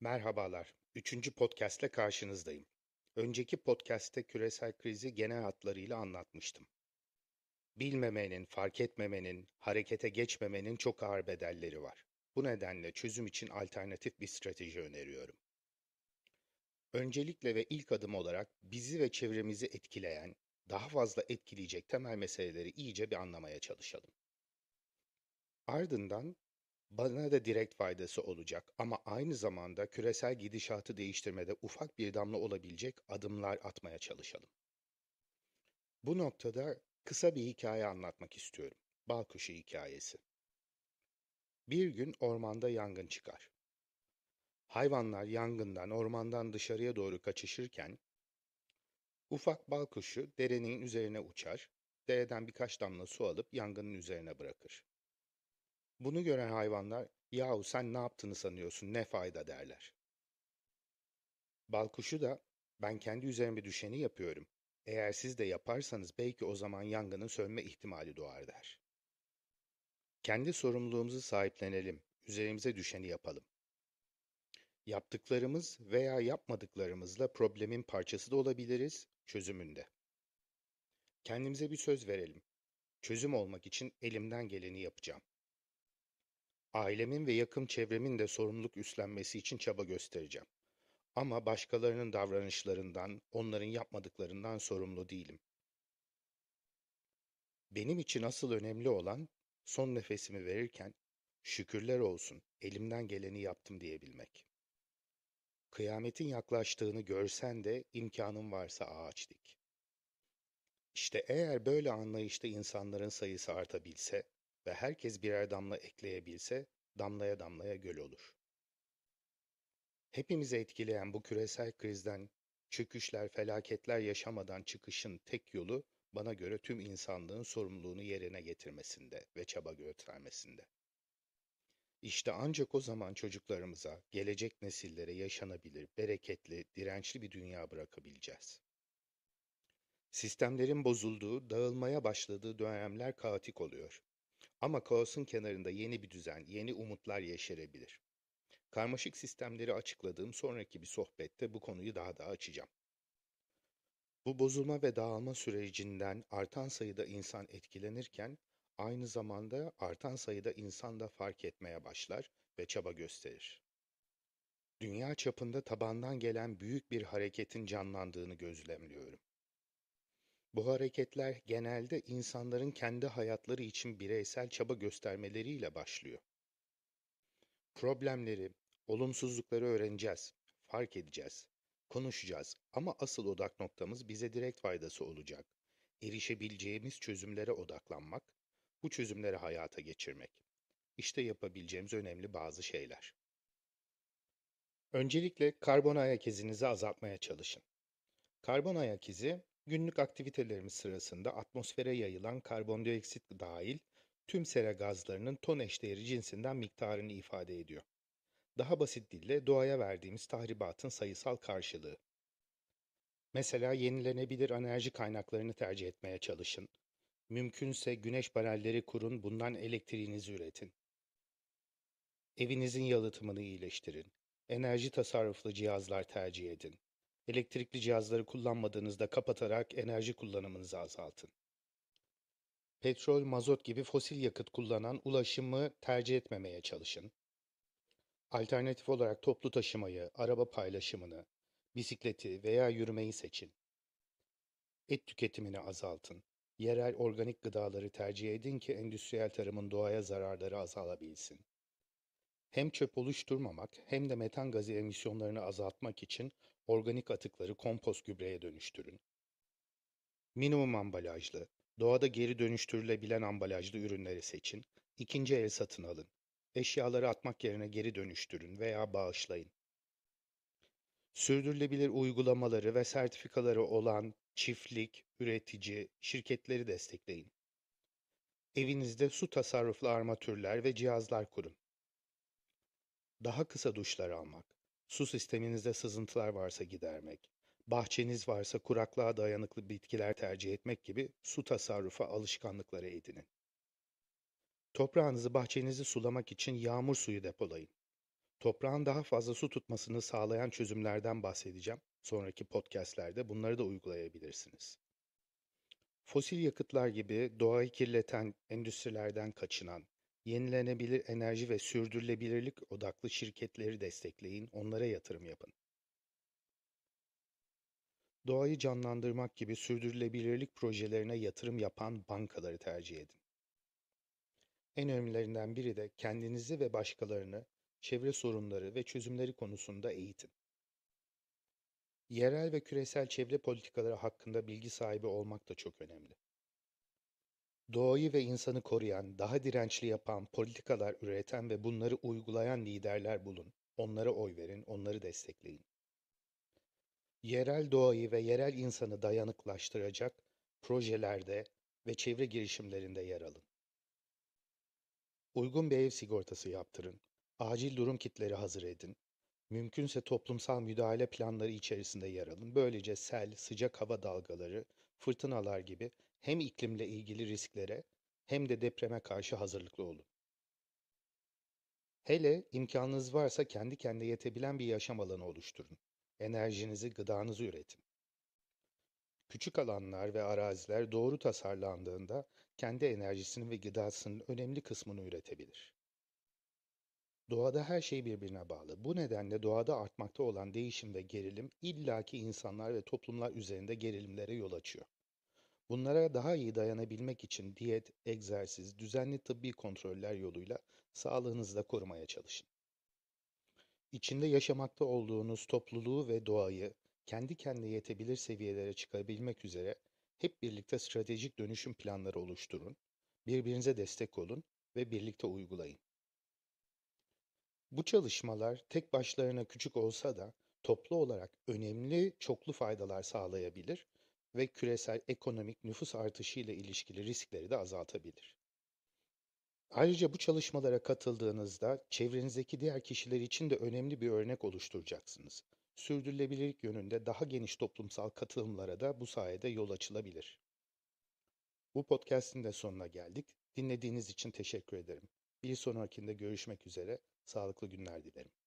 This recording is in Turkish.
Merhabalar. Üçüncü podcastle karşınızdayım. Önceki podcastte küresel krizi genel hatlarıyla anlatmıştım. Bilmemenin, fark etmemenin, harekete geçmemenin çok ağır bedelleri var. Bu nedenle çözüm için alternatif bir strateji öneriyorum. Öncelikle ve ilk adım olarak bizi ve çevremizi etkileyen, daha fazla etkileyecek temel meseleleri iyice bir anlamaya çalışalım. Ardından bana da direkt faydası olacak ama aynı zamanda küresel gidişatı değiştirmede ufak bir damla olabilecek adımlar atmaya çalışalım. Bu noktada kısa bir hikaye anlatmak istiyorum. Bal kuşu hikayesi. Bir gün ormanda yangın çıkar. Hayvanlar yangından ormandan dışarıya doğru kaçışırken ufak bal kuşu derenin üzerine uçar, dereden birkaç damla su alıp yangının üzerine bırakır. Bunu gören hayvanlar yahu sen ne yaptığını sanıyorsun ne fayda derler. Balkuşu da ben kendi üzerime düşeni yapıyorum. Eğer siz de yaparsanız belki o zaman yangının sönme ihtimali doğar der. Kendi sorumluluğumuzu sahiplenelim, üzerimize düşeni yapalım. Yaptıklarımız veya yapmadıklarımızla problemin parçası da olabiliriz, çözümünde. Kendimize bir söz verelim. Çözüm olmak için elimden geleni yapacağım. Ailemin ve yakın çevremin de sorumluluk üstlenmesi için çaba göstereceğim. Ama başkalarının davranışlarından, onların yapmadıklarından sorumlu değilim. Benim için asıl önemli olan son nefesimi verirken şükürler olsun elimden geleni yaptım diyebilmek. Kıyametin yaklaştığını görsen de imkanın varsa ağaç dik. İşte eğer böyle anlayışta insanların sayısı artabilse, ve herkes birer damla ekleyebilse damlaya damlaya göl olur. Hepimizi etkileyen bu küresel krizden, çöküşler, felaketler yaşamadan çıkışın tek yolu bana göre tüm insanlığın sorumluluğunu yerine getirmesinde ve çaba göstermesinde. İşte ancak o zaman çocuklarımıza, gelecek nesillere yaşanabilir, bereketli, dirençli bir dünya bırakabileceğiz. Sistemlerin bozulduğu, dağılmaya başladığı dönemler kaotik oluyor. Ama kaosun kenarında yeni bir düzen, yeni umutlar yeşerebilir. Karmaşık sistemleri açıkladığım sonraki bir sohbette bu konuyu daha da açacağım. Bu bozulma ve dağılma sürecinden artan sayıda insan etkilenirken aynı zamanda artan sayıda insan da fark etmeye başlar ve çaba gösterir. Dünya çapında tabandan gelen büyük bir hareketin canlandığını gözlemliyorum. Bu hareketler genelde insanların kendi hayatları için bireysel çaba göstermeleriyle başlıyor. Problemleri, olumsuzlukları öğreneceğiz, fark edeceğiz, konuşacağız ama asıl odak noktamız bize direkt faydası olacak. Erişebileceğimiz çözümlere odaklanmak, bu çözümleri hayata geçirmek. İşte yapabileceğimiz önemli bazı şeyler. Öncelikle karbon ayak izinizi azaltmaya çalışın. Karbon ayak izi Günlük aktivitelerimiz sırasında atmosfere yayılan karbondioksit dahil tüm sera gazlarının ton eşdeğeri cinsinden miktarını ifade ediyor. Daha basit dille doğaya verdiğimiz tahribatın sayısal karşılığı. Mesela yenilenebilir enerji kaynaklarını tercih etmeye çalışın. Mümkünse güneş panelleri kurun, bundan elektriğinizi üretin. Evinizin yalıtımını iyileştirin. Enerji tasarruflu cihazlar tercih edin. Elektrikli cihazları kullanmadığınızda kapatarak enerji kullanımınızı azaltın. Petrol, mazot gibi fosil yakıt kullanan ulaşımı tercih etmemeye çalışın. Alternatif olarak toplu taşımayı, araba paylaşımını, bisikleti veya yürümeyi seçin. Et tüketimini azaltın. Yerel organik gıdaları tercih edin ki endüstriyel tarımın doğaya zararları azalabilsin hem çöp oluşturmamak hem de metan gazı emisyonlarını azaltmak için organik atıkları kompost gübreye dönüştürün. Minimum ambalajlı, doğada geri dönüştürülebilen ambalajlı ürünleri seçin, ikinci el satın alın. Eşyaları atmak yerine geri dönüştürün veya bağışlayın. Sürdürülebilir uygulamaları ve sertifikaları olan çiftlik, üretici, şirketleri destekleyin. Evinizde su tasarruflu armatürler ve cihazlar kurun daha kısa duşlar almak, su sisteminizde sızıntılar varsa gidermek, bahçeniz varsa kuraklığa dayanıklı bitkiler tercih etmek gibi su tasarrufa alışkanlıkları edinin. Toprağınızı, bahçenizi sulamak için yağmur suyu depolayın. Toprağın daha fazla su tutmasını sağlayan çözümlerden bahsedeceğim. Sonraki podcastlerde bunları da uygulayabilirsiniz. Fosil yakıtlar gibi doğayı kirleten endüstrilerden kaçınan, Yenilenebilir enerji ve sürdürülebilirlik odaklı şirketleri destekleyin, onlara yatırım yapın. Doğayı canlandırmak gibi sürdürülebilirlik projelerine yatırım yapan bankaları tercih edin. En önemlilerinden biri de kendinizi ve başkalarını çevre sorunları ve çözümleri konusunda eğitin. Yerel ve küresel çevre politikaları hakkında bilgi sahibi olmak da çok önemli. Doğayı ve insanı koruyan, daha dirençli yapan, politikalar üreten ve bunları uygulayan liderler bulun. Onlara oy verin, onları destekleyin. Yerel doğayı ve yerel insanı dayanıklaştıracak projelerde ve çevre girişimlerinde yer alın. Uygun bir ev sigortası yaptırın. Acil durum kitleri hazır edin. Mümkünse toplumsal müdahale planları içerisinde yer alın. Böylece sel, sıcak hava dalgaları fırtınalar gibi hem iklimle ilgili risklere hem de depreme karşı hazırlıklı olun. Hele imkanınız varsa kendi kendine yetebilen bir yaşam alanı oluşturun. Enerjinizi, gıdanızı üretin. Küçük alanlar ve araziler doğru tasarlandığında kendi enerjisini ve gıdasının önemli kısmını üretebilir. Doğada her şey birbirine bağlı. Bu nedenle doğada artmakta olan değişim ve gerilim illaki insanlar ve toplumlar üzerinde gerilimlere yol açıyor. Bunlara daha iyi dayanabilmek için diyet, egzersiz, düzenli tıbbi kontroller yoluyla sağlığınızı da korumaya çalışın. İçinde yaşamakta olduğunuz topluluğu ve doğayı kendi kendine yetebilir seviyelere çıkabilmek üzere hep birlikte stratejik dönüşüm planları oluşturun, birbirinize destek olun ve birlikte uygulayın. Bu çalışmalar tek başlarına küçük olsa da toplu olarak önemli çoklu faydalar sağlayabilir ve küresel ekonomik nüfus artışı ile ilişkili riskleri de azaltabilir. Ayrıca bu çalışmalara katıldığınızda çevrenizdeki diğer kişiler için de önemli bir örnek oluşturacaksınız. Sürdürülebilirlik yönünde daha geniş toplumsal katılımlara da bu sayede yol açılabilir. Bu podcast'in de sonuna geldik. Dinlediğiniz için teşekkür ederim. Bir sonrakinde görüşmek üzere sağlıklı günler dilerim.